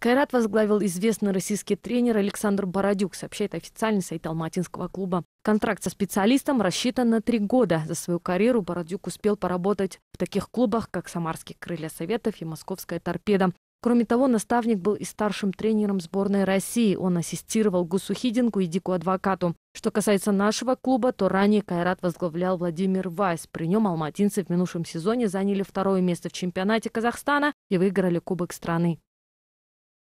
Кайрат возглавил известный российский тренер Александр Бородюк, сообщает официальный сайт Алматинского клуба. Контракт со специалистом рассчитан на три года. За свою карьеру Бородюк успел поработать в таких клубах, как Самарские крылья Советов» и «Московская торпеда». Кроме того, наставник был и старшим тренером сборной России. Он ассистировал Гусу Хидингу и Дику Адвокату. Что касается нашего клуба, то ранее Кайрат возглавлял Владимир Вайс. При нем алматинцы в минувшем сезоне заняли второе место в чемпионате Казахстана и выиграли Кубок страны.